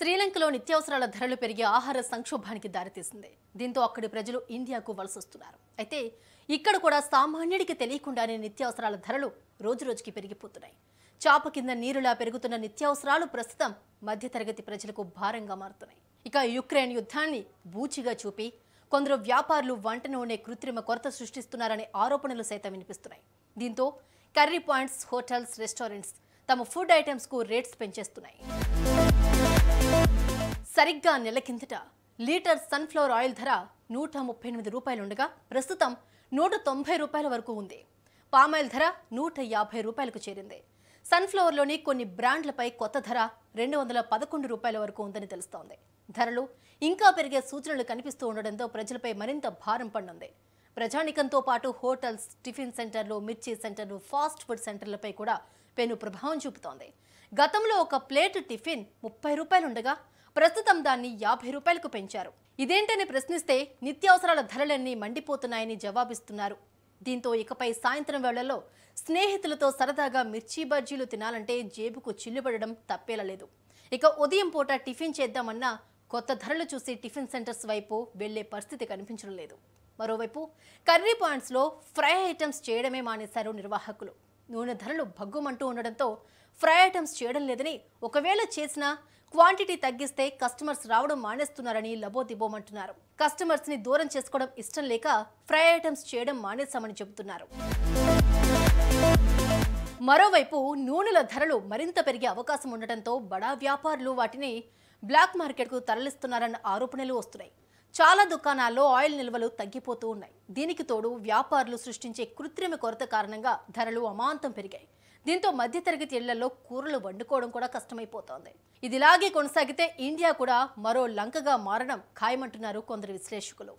శ్రీలంకలో నిత్యావసరాల ధరలు పెరిగి ఆహార సంక్షోభానికి దారితీసింది దీంతో అక్కడి ప్రజలు ఇండియాకు వలసొస్తున్నారు అయితే ఇక్కడ కూడా సామాన్యుడికి తెలియకుండానే నిత్యావసరాల ధరలు రోజురోజుకి పెరిగిపోతున్నాయి చాప కింద నీరులా పెరుగుతున్న నిత్యావసరాలు ప్రస్తుతం మధ్యతరగతి ప్రజలకు భారంగా మారుతున్నాయి ఇక యుక్రెయిన్ యుద్ధాన్ని బూచిగా చూపి కొందరు వ్యాపారులు వంట నూనె కృత్రిమ కొరత సృష్టిస్తున్నారనే ఆరోపణలు సైతం వినిపిస్తున్నాయి దీంతో కర్రీ పాయింట్స్ హోటల్స్ రెస్టారెంట్స్ తమ ఫుడ్ ఐటమ్స్కు రేట్స్ పెంచేస్తున్నాయి సరిగ్గా నెల కిందట లీటర్ సన్ఫ్లవర్ ఆయిల్ ధర నూట ముప్పై ఎనిమిది రూపాయలుండగా ప్రస్తుతం నూట తొంభై రూపాయల వరకు ఉంది పామాయిల్ ధర నూట యాభై రూపాయలకు చేరింది సన్ఫ్లవర్లోని కొన్ని బ్రాండ్లపై కొత్త ధర రెండు వందల పదకొండు రూపాయల వరకు ఉందని తెలుస్తోంది ధరలు ఇంకా పెరిగే సూచనలు కనిపిస్తూ ఉండడంతో ప్రజలపై మరింత భారం పడింది ప్రజానికంతో పాటు హోటల్స్ టిఫిన్ సెంటర్లు మిర్చి సెంటర్లు ఫాస్ట్ ఫుడ్ సెంటర్లపై కూడా పెను ప్రభావం చూపుతోంది గతంలో ఒక ప్లేట్ టిఫిన్ ముప్పై రూపాయలుండగా ప్రస్తుతం దాన్ని యాభై రూపాయలకు పెంచారు ఇదేంటని ప్రశ్నిస్తే నిత్యావసరాల ధరలన్నీ మండిపోతున్నాయని జవాబిస్తున్నారు దీంతో ఇకపై సాయంత్రం వేళలో స్నేహితులతో సరదాగా మిర్చి బజ్జీలు తినాలంటే జేబుకు చిల్లుపడడం తప్పేలలేదు ఇక ఉదయం పూట టిఫిన్ చేద్దామన్నా కొత్త ధరలు చూసి టిఫిన్ సెంటర్స్ వైపు వెళ్లే పరిస్థితి కనిపించడం లేదు మరోవైపు కర్రీ పాయింట్స్లో ఫ్రై ఐటమ్స్ చేయడమే మానేశారు నిర్వాహకులు నూనె ధరలు భగ్గుమంటూ ఉండడంతో ఫ్రై ఐటమ్స్ చేయడం లేదని ఒకవేళ చేసినా క్వాంటిటీ తగ్గిస్తే కస్టమర్స్ రావడం మానేస్తున్నారని లబోదిబోమంటున్నారు కస్టమర్స్ని దూరం చేసుకోవడం ఇష్టం లేక ఫ్రై ఐటమ్స్ చేయడం మానేశామని చెబుతున్నారు మరోవైపు నూనెల ధరలు మరింత పెరిగే అవకాశం ఉండటంతో బడా వ్యాపారులు వాటిని బ్లాక్ మార్కెట్కు తరలిస్తున్నారన్న ఆరోపణలు వస్తున్నాయి చాలా దుకాణాల్లో ఆయిల్ నిల్వలు తగ్గిపోతూ ఉన్నాయి దీనికి తోడు వ్యాపారులు సృష్టించే కృత్రిమ కొరత కారణంగా ధరలు అమాంతం పెరిగాయి దీంతో మధ్యతరగతి ఇళ్లలో కూరలు వండుకోవడం కూడా కష్టమైపోతోంది ఇదిలాగే కొనసాగితే ఇండియా కూడా మరో లంకగా మారడం ఖాయమంటున్నారు కొందరు విశ్లేషకులు